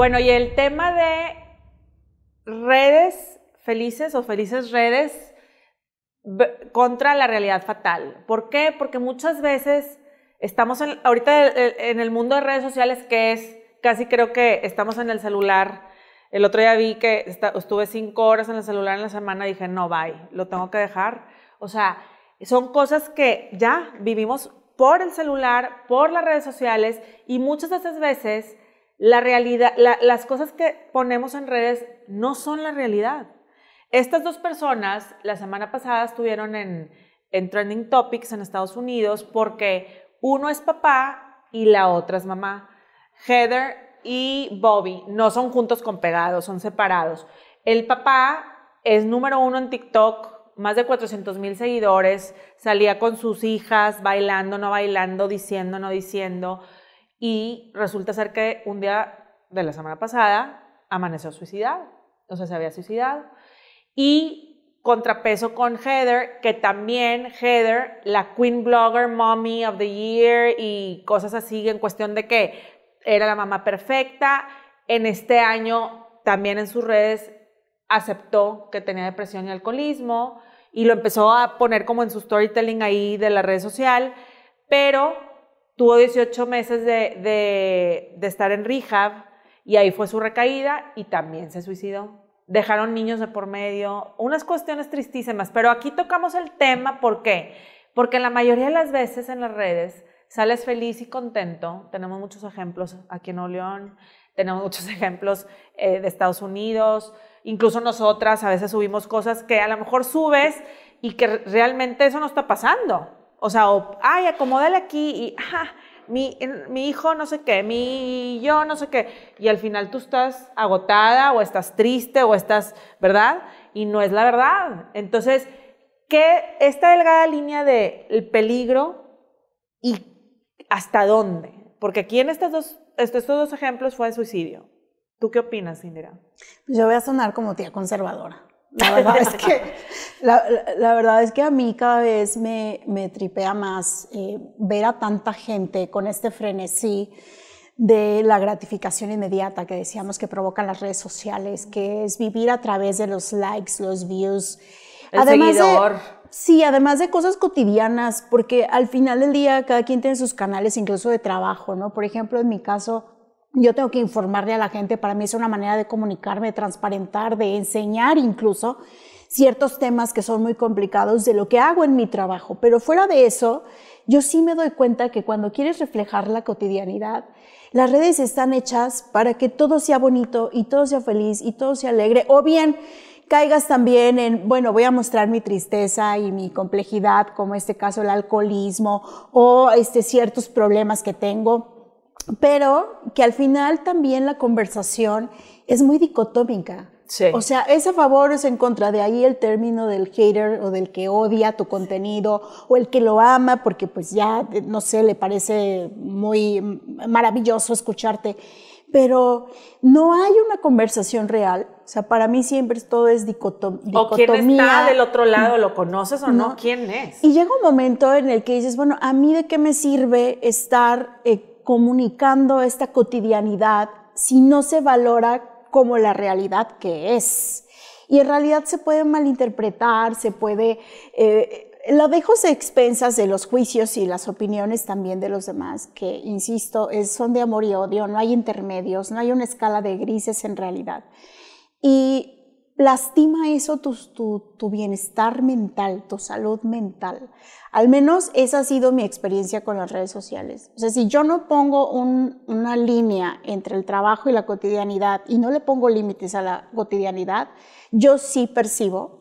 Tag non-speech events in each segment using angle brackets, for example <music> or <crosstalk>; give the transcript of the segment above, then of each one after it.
Bueno, y el tema de redes felices o felices redes contra la realidad fatal. ¿Por qué? Porque muchas veces estamos en, ahorita en el mundo de redes sociales que es, casi creo que estamos en el celular. El otro día vi que estuve cinco horas en el celular en la semana y dije, no, bye, lo tengo que dejar. O sea, son cosas que ya vivimos por el celular, por las redes sociales y muchas de esas veces la realidad, las cosas que ponemos en redes no son la realidad. Estas dos personas la semana pasada estuvieron en, Trending Topics en Estados Unidos porque uno es papá y la otra es mamá. Heather y Bobby no son juntos con pegados, son separados. El papá es número uno en TikTok, más de 400 mil seguidores, salía con sus hijas bailando, no bailando, diciendo, no diciendo. Y resulta ser que un día de la semana pasada amaneció suicidado, o sea, se había suicidado. Y contrapeso con Heather, que también Heather, la Queen Blogger Mommy of the Year y cosas así en cuestión de que era la mamá perfecta, en este año también en sus redes aceptó que tenía depresión y alcoholismo y lo empezó a poner como en su storytelling ahí de la red social, pero tuvo 18 meses de, estar en rehab y ahí fue su recaída y también se suicidó. Dejaron niños de por medio, unas cuestiones tristísimas, pero aquí tocamos el tema, ¿por qué? Porque la mayoría de las veces en las redes sales feliz y contento, tenemos muchos ejemplos aquí en Oleón, tenemos muchos <laughs> ejemplos eh, de Estados Unidos, incluso nosotras a veces subimos cosas que a lo mejor subes y que realmente eso no está pasando o sea, o, ay, acomódale aquí y, ajá, mi, hijo no sé qué, mi yo no sé qué. Y al final tú estás agotada o estás triste o estás, ¿verdad? Y no es la verdad. Entonces, ¿qué esta delgada línea del peligro y hasta dónde? Porque aquí en dos, estos, dos ejemplos fue el suicidio. ¿Tú qué opinas, Indira? Pues yo voy a sonar como tía conservadora. La verdad es que, <laughs> la, la, verdad es que a mí cada vez me, me tripea más eh, ver a tanta gente con este frenesí de la gratificación inmediata que decíamos que provocan las redes sociales, que es vivir a través de los likes, los views. El además seguidor. De, sí, además de cosas cotidianas, porque al final del día cada quien tiene sus canales incluso de trabajo, ¿no? Por ejemplo, en mi caso, yo tengo que informarle a la gente, para mí es una manera de comunicarme, de transparentar, de enseñar incluso ciertos temas que son muy complicados de lo que hago en mi trabajo. Pero fuera de eso, yo sí me doy cuenta que cuando quieres reflejar la cotidianidad, las redes están hechas para que todo sea bonito y todo sea feliz y todo sea alegre. O bien caigas también en, bueno, voy a mostrar mi tristeza y mi complejidad, como este caso el alcoholismo o este, ciertos problemas que tengo pero que al final también la conversación es muy dicotómica. O sea, es a favor o es en contra. De ahí el término del hater o del que odia tu contenido o el que lo ama porque pues ya, no sé, le parece muy maravilloso escucharte. Pero no hay una conversación real. O sea, para mí siempre todo es dicotomía. O quién está del otro lado, ¿lo conoces o no? ¿Quién es? Y llega un momento en el que dices, bueno, ¿a mí de qué me sirve estar eh, comunicando esta cotidianidad si no se valora como la realidad que es. Y en realidad se puede malinterpretar, se puede... Eh, la dejo a expensas de los juicios y las opiniones también de los demás, que, insisto, son de amor y odio, no hay intermedios, no hay una escala de grises en realidad. Y lastima eso tu, tu, bienestar mental, tu salud mental. Al menos esa ha sido mi experiencia con las redes sociales. O sea, si yo no pongo una línea entre el trabajo y la cotidianidad y no le pongo límites a la cotidianidad, yo sí percibo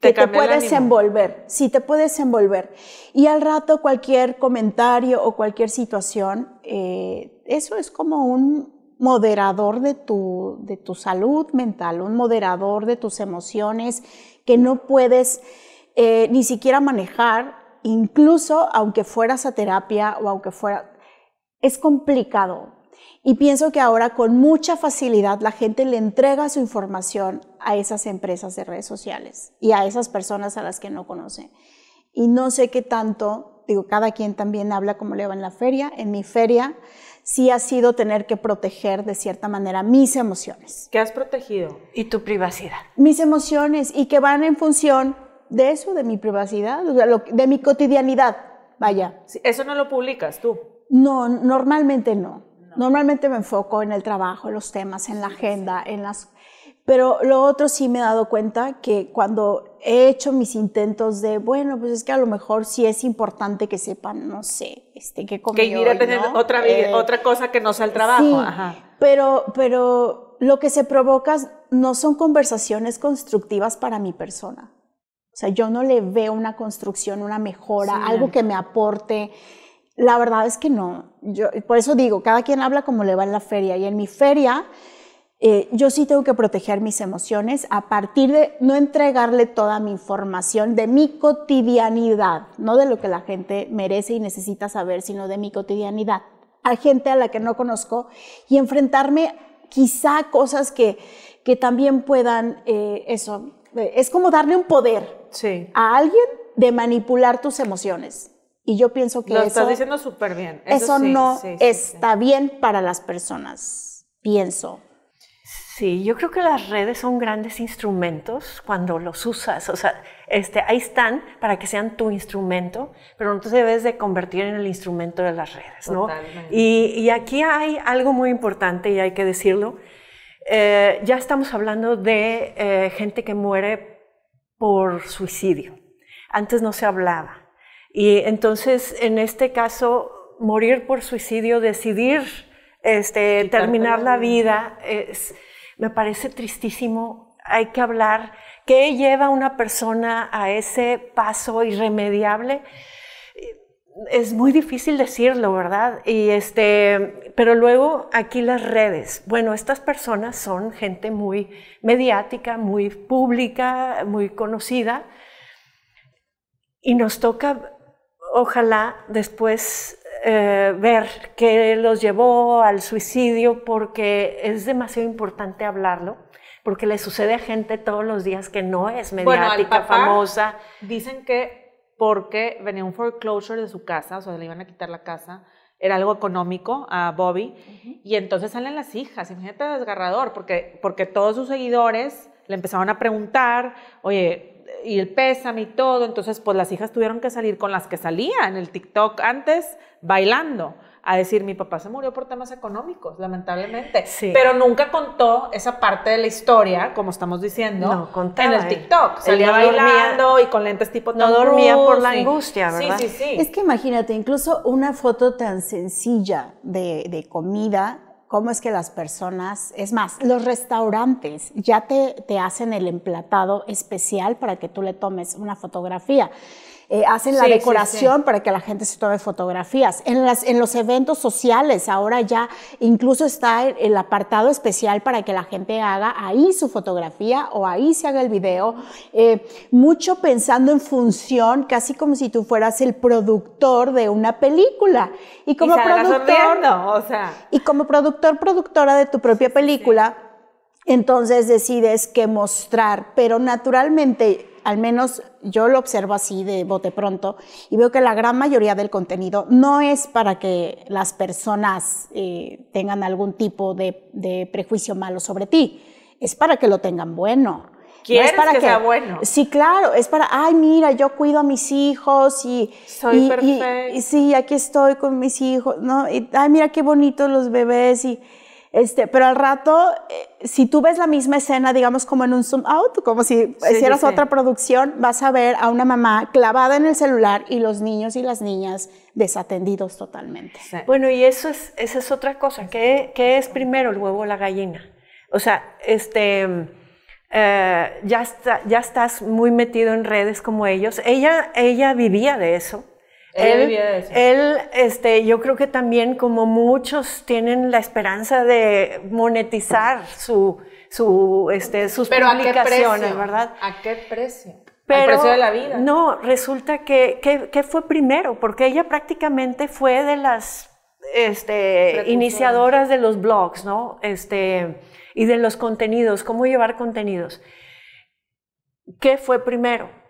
que te, puedes envolver, sí te puedes envolver. Y al rato cualquier comentario o cualquier situación, eh, eso es como un, moderador de tu, salud mental, un moderador de tus emociones que no puedes eh, ni siquiera manejar, incluso aunque fueras a terapia o aunque fuera... Es complicado. Y pienso que ahora con mucha facilidad la gente le entrega su información a esas empresas de redes sociales y a esas personas a las que no conoce. Y no sé qué tanto, digo, cada quien también habla como le va en la feria. En mi feria sí ha sido tener que proteger de cierta manera mis emociones. ¿Qué has protegido? Y tu privacidad. Mis emociones y que van en función de eso, de mi privacidad, de mi cotidianidad, vaya. eso no lo publicas tú. No, normalmente no. no. Normalmente me enfoco en el trabajo, en los temas, en la agenda, en las pero lo otro sí me he dado cuenta que cuando he hecho mis intentos de, bueno, pues es que a lo mejor sí es importante que sepan, no sé, este, qué Que ir a otra, eh, otra cosa que no sea el trabajo. Sí, Pero, pero lo que se provoca no son conversaciones constructivas para mi persona. O sea, yo no le veo una construcción, una mejora, algo que me aporte. La verdad es que no. Yo, por eso digo, cada quien habla como le va en la feria. Y en mi feria eh, yo sí tengo que proteger mis emociones a partir de no entregarle toda mi información de mi cotidianidad, no de lo que la gente merece y necesita saber, sino de mi cotidianidad, a gente a la que no conozco y enfrentarme quizá a cosas que, que también puedan, eh, eso, eh, es como darle un poder a alguien de manipular tus emociones. Y yo pienso que... Lo eso, estás diciendo súper bien. Eso, no está bien para las personas, pienso. Sí, yo creo que las redes son grandes instrumentos cuando los usas. O sea, este, ahí están para que sean tu instrumento, pero no debes de convertir en el instrumento de las redes, ¿no? Y, aquí hay algo muy importante y hay que decirlo. Eh, ya estamos hablando de eh, gente que muere por suicidio. Antes no se hablaba. Y entonces, en este caso, morir por suicidio, decidir este, terminar la vida. Es, me parece tristísimo. Hay que hablar qué lleva una persona a ese paso irremediable. Es muy difícil decirlo, ¿verdad? Y este, pero luego aquí las redes. Bueno, estas personas son gente muy mediática, muy pública, muy conocida. Y nos toca, ojalá, después eh, ver que los llevó al suicidio porque es demasiado importante hablarlo porque le sucede a gente todos los días que no es mediática, famosa. Dicen que porque venía un foreclosure de su casa, o sea, le iban a quitar la casa, era algo económico a Bobby, y entonces salen las hijas, imagínate desgarrador, porque, porque todos sus seguidores le empezaron a preguntar, oye, y el pésame y todo. Entonces, pues las hijas tuvieron que salir con las que salían, el TikTok antes, bailando, a decir, mi papá se murió por temas económicos, lamentablemente. Pero nunca contó esa parte de la historia, como estamos diciendo, en el eh. TikTok. Salía bailando y con lentes tipo No dormía por la angustia, ¿verdad? Sí, sí, sí. Es que imagínate, incluso una foto tan sencilla de, de comida cómo es que las personas, es más, los restaurantes ya te, te hacen el emplatado especial para que tú le tomes una fotografía. Eh, hacen la decoración para que la gente se tome fotografías. En, los eventos sociales, ahora ya incluso está el, apartado especial para que la gente haga ahí su fotografía o ahí se haga el video. Eh, mucho pensando en función, casi como si tú fueras el productor de una película. Y como productor, y como productor, productora de tu propia película, entonces decides qué mostrar, pero naturalmente al menos yo lo observo así de bote pronto, y veo que la gran mayoría del contenido no es para que las personas eh, tengan algún tipo de, prejuicio malo sobre ti, es para que lo tengan bueno. ¿Quieres es que, sea bueno? Sí, claro, es para, ay, mira, yo cuido a mis hijos y... Soy y, perfecto. sí, aquí estoy con mis hijos, ¿no? ay, mira qué bonitos los bebés y este, pero al rato, eh, si tú ves la misma escena, digamos como en un zoom out, como si hicieras otra producción, vas a ver a una mamá clavada en el celular y los niños y las niñas desatendidos totalmente. Bueno, y eso es, esa es otra cosa. ¿Qué, es primero, el huevo o la gallina? O sea, este... Eh, ya, ya estás muy metido en redes como ellos. Ella, ella vivía de eso él, este, yo creo que también como muchos tienen la esperanza de monetizar su, este, sus publicaciones, ¿verdad? ¿A qué precio? ¿Al precio de la vida? No, resulta que, ¿qué fue primero, porque ella prácticamente fue de las este, iniciadoras de los blogs, ¿no? Este, y de los contenidos, cómo llevar contenidos. ¿Qué fue primero?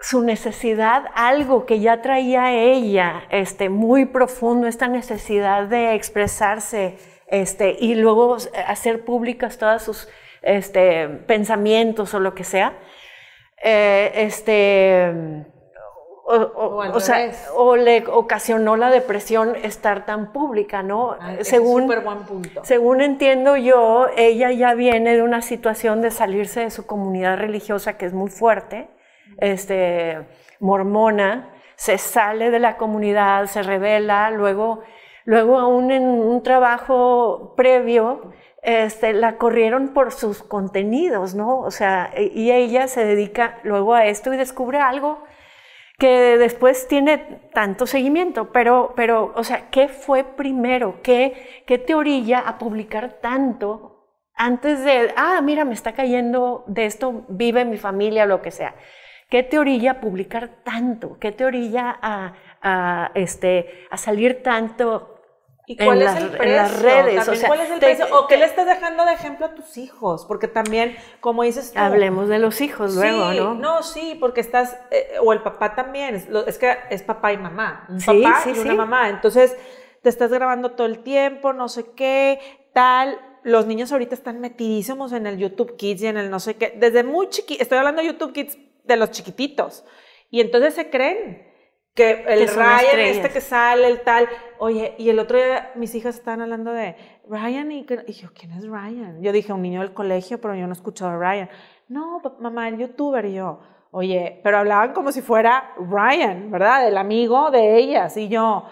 su necesidad, algo que ya traía ella, este, muy profundo, esta necesidad de expresarse, este, y luego hacer públicas todos sus este, pensamientos o lo que sea, eh, este, o, le ocasionó la depresión estar tan pública, ¿no? Ah, según, según entiendo yo, ella ya viene de una situación de salirse de su comunidad religiosa que es muy fuerte este, mormona, se sale de la comunidad, se revela, luego, luego aún en un trabajo previo, este, la corrieron por sus contenidos, ¿no? O sea, y ella se dedica luego a esto y descubre algo que después tiene tanto seguimiento, pero, pero o sea, ¿qué fue primero? ¿Qué, ¿Qué te orilla a publicar tanto antes de, ah, mira, me está cayendo de esto, vive mi familia, lo que sea? ¿Qué te orilla a publicar tanto? ¿Qué te orilla a, este, a salir tanto ¿Y cuál en es el las redes. O ¿Cuál es el te, precio? ¿O qué le estás dejando de ejemplo a tus hijos? Porque también, como dices Hablemos de los hijos luego, ¿no? No, sí, porque estás. Eh, o el papá también. Es, que es papá y mamá. Un papá y una mamá. Entonces, te estás grabando todo el tiempo, no sé qué, tal. Los niños ahorita están metidísimos en el YouTube Kids y en el no sé qué. Desde muy chiqui. Estoy hablando de YouTube Kids de los chiquititos. Y entonces se creen que el Ryan, este que sale, el tal. Oye, y el otro día mis hijas estaban hablando de Ryan y, yo, ¿quién es Ryan? Yo dije, un niño del colegio, pero yo no he escuchado a Ryan. No, mamá, el youtuber y yo. Oye, pero hablaban como si fuera Ryan, ¿verdad? El amigo de ellas y yo.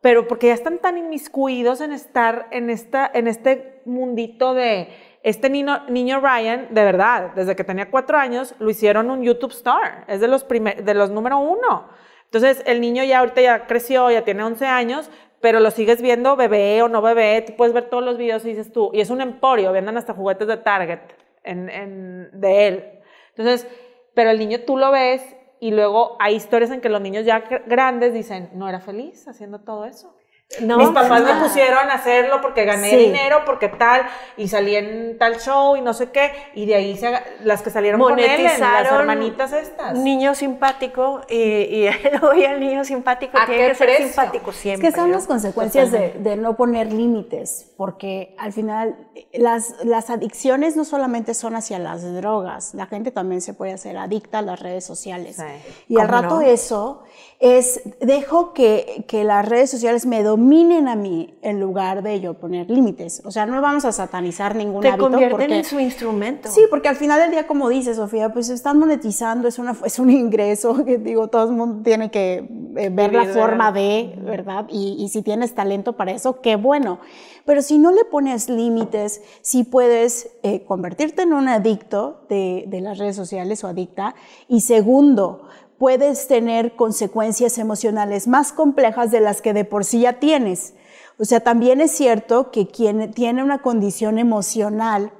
Pero porque ya están tan inmiscuidos en estar en, esta, en este mundito de este niño, niño, Ryan, de verdad, desde que tenía cuatro años, lo hicieron un YouTube star, es de los, de los número uno. Entonces, el niño ya ahorita ya creció, ya tiene 11 años, pero lo sigues viendo bebé o no bebé, tú puedes ver todos los videos y dices tú, y es un emporio, venden hasta juguetes de Target en, de él. Entonces, pero el niño tú lo ves y luego hay historias en que los niños ya grandes dicen, no era feliz haciendo todo eso. Mis papás me pusieron a hacerlo porque gané dinero, porque tal, y salí en tal show y no sé qué, y de ahí se, las que salieron con él, las hermanitas estas. Niño simpático, y, <laughs> hoy el niño simpático tiene que ser simpático siempre. Es que son las consecuencias de, no poner límites, porque al final eh, las, las adicciones no solamente son hacia las drogas, la gente también se puede hacer adicta a las redes sociales. Y al rato eso es dejo que, las redes sociales me dominen a mí en lugar de yo poner límites. O sea, no vamos a satanizar ningún hábito. Te convierten en su instrumento. Sí, porque al final del día, como dice Sofía, pues están monetizando, es, una, es un ingreso que digo, todo el mundo tiene que eh, ver la forma de, ¿verdad? Y, si tienes talento para eso, qué bueno. Pero si no le pones límites, si sí puedes eh, convertirte en un adicto de, de las redes sociales o adicta. Y segundo, puedes tener consecuencias emocionales más complejas de las que de por sí ya tienes. O sea, también es cierto que quien tiene una condición emocional,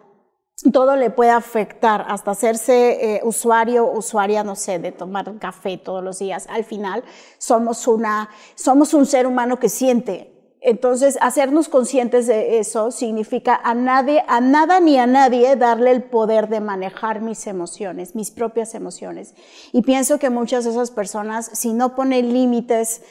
todo le puede afectar, hasta hacerse eh, usuario, usuaria, no sé, de tomar café todos los días. Al final, somos, una, somos un ser humano que siente, entonces, hacernos conscientes de eso significa a nadie, a nada ni a nadie darle el poder de manejar mis emociones, mis propias emociones. Y pienso que muchas de esas personas, si no ponen límites,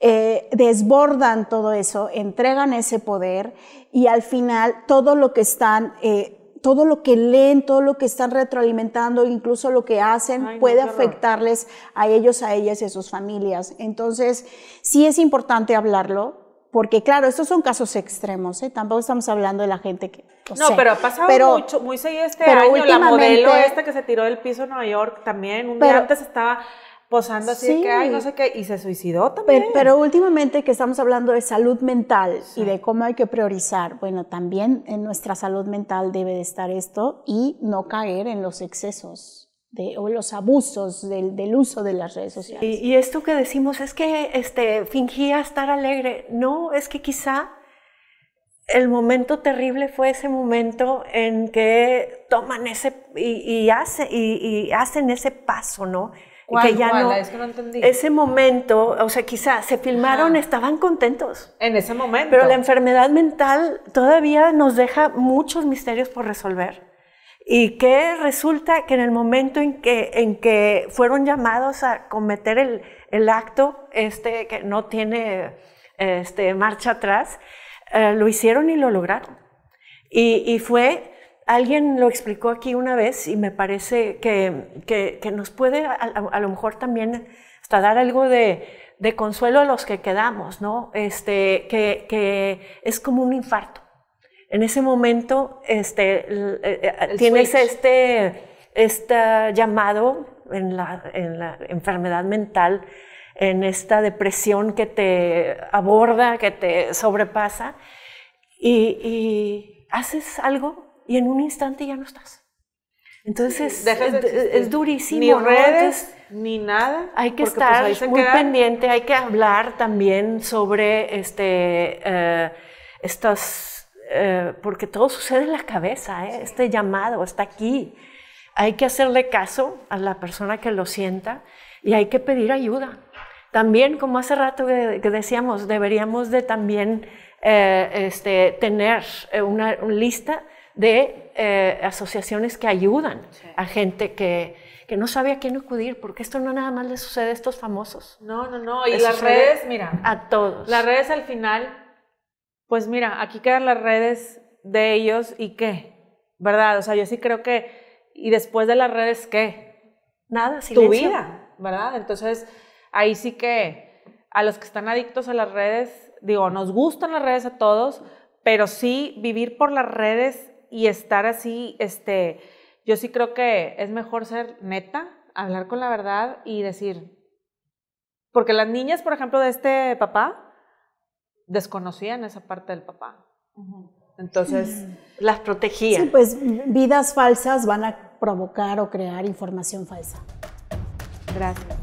eh, desbordan todo eso, entregan ese poder y al final todo lo que están, eh, todo lo que leen, todo lo que están retroalimentando, incluso lo que hacen, puede afectarles a ellos, a ellas y a sus familias. Entonces, sí es importante hablarlo, porque claro, estos son casos extremos, ¿eh? tampoco estamos hablando de la gente que... No, pero ha pasado mucho, muy seguido este año, la modelo esta que se tiró del piso en Nueva York también, un día antes estaba posando así de que, ay, no sé qué, y se suicidó también. Pero, últimamente que estamos hablando de salud mental y de cómo hay que priorizar, bueno, también en nuestra salud mental debe de estar esto y no caer en los excesos o los abusos del, uso de las redes sociales. Y, esto que decimos es que este, fingía estar alegre. No, es que quizá el momento terrible fue ese momento en que toman ese y, hacen ese paso, ¿no? Ese momento, o sea, quizá se filmaron, estaban contentos. En ese momento. Pero la enfermedad mental todavía nos deja muchos misterios por resolver y que resulta que en el momento en que, en que fueron llamados a cometer el, el acto, este que no tiene este, marcha atrás, eh, lo hicieron y lo lograron. Y, y, fue, alguien lo explicó aquí una vez y me parece que, que, que nos puede a, a, lo mejor también hasta dar algo de, de, consuelo a los que quedamos, ¿no? Este, que, que es como un infarto. En ese momento este, eh, eh, tienes este, este, llamado en la, en la enfermedad mental, en esta depresión que te aborda, que te sobrepasa, y, haces algo y en un instante ya no estás. Entonces es, durísimo. Ni redes, ni nada. Hay que pues, estar muy pendiente, hay que hablar también sobre este, eh, estas eh, porque todo sucede en la cabeza, ¿eh? este llamado está aquí. Hay que hacerle caso a la persona que lo sienta y hay que pedir ayuda. También, como hace rato que, decíamos, deberíamos de también eh, este, tener una, lista de asociaciones que ayudan a gente que, que no sabe a quién acudir, porque esto no nada más le sucede a estos famosos. No, no, no, y las redes, mira. A todos. Las redes al final pues mira, aquí quedan las redes de ellos y qué, ¿verdad? O sea, yo sí creo que, y después de las redes, ¿qué? Nada, silencio. Tu vida, ¿verdad? Entonces, ahí sí que a los que están adictos a las redes, digo, nos gustan las redes a todos, pero sí vivir por las redes y estar así, este, yo sí creo que es mejor ser neta, hablar con la verdad y decir, porque las niñas, por ejemplo, de este papá, desconocían esa parte del papá. Entonces, las protegían. Sí, pues vidas falsas van a provocar o crear información falsa. Gracias.